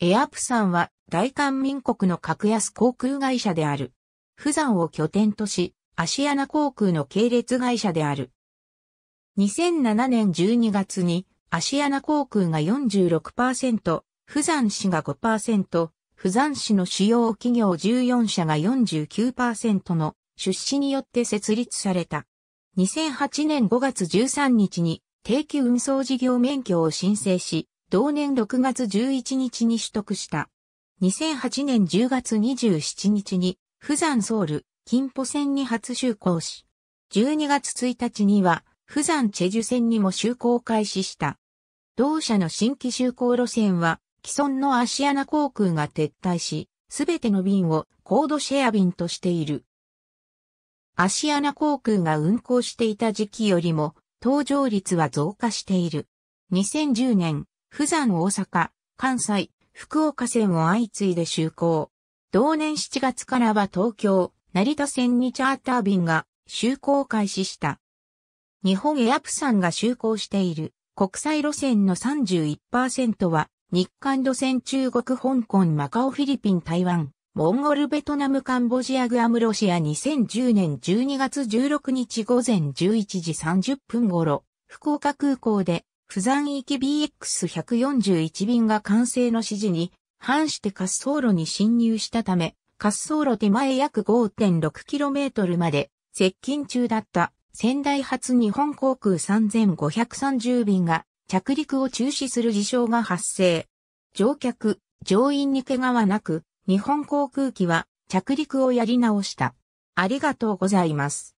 エアプサンは大韓民国の格安航空会社である。釜山を拠点とし、アシアナ航空の系列会社である。2007年12月にアシアナ航空が46%、釜山市が5%、釜山市の主要企業14社が49%の出資によって設立された。2008年5月13日に定期運送事業免許を申請し、同年6月11日に取得した。2008年10月27日に、富山ソウル、金浦線に初就航し、12月1日には、富山チェジュ線にも就航開始した。同社の新規就航路線は、既存のアシアナ航空が撤退し、すべての便をコードシェア便としている。アシアナ航空が運航していた時期よりも、搭乗率は増加している。2010年釜山大阪、関西、福岡線を相次いで就航。同年7月からは東京、成田線にチャーター便が就航開始した。日本エアプサンが就航している国際路線の31%は日韓路線中国香港マカオフィリピン台湾、モンゴルベトナムカンボジアグアムロシア2010年12月16日午前11時30分頃、福岡空港で釜山行き BX141 便が完成の指示に反して滑走路に侵入したため、滑走路手前約 5.6km まで接近中だった仙台発日本航空3530便が着陸を中止する事象が発生。乗客、乗員に怪我はなく、日本航空機は着陸をやり直した。ありがとうございます。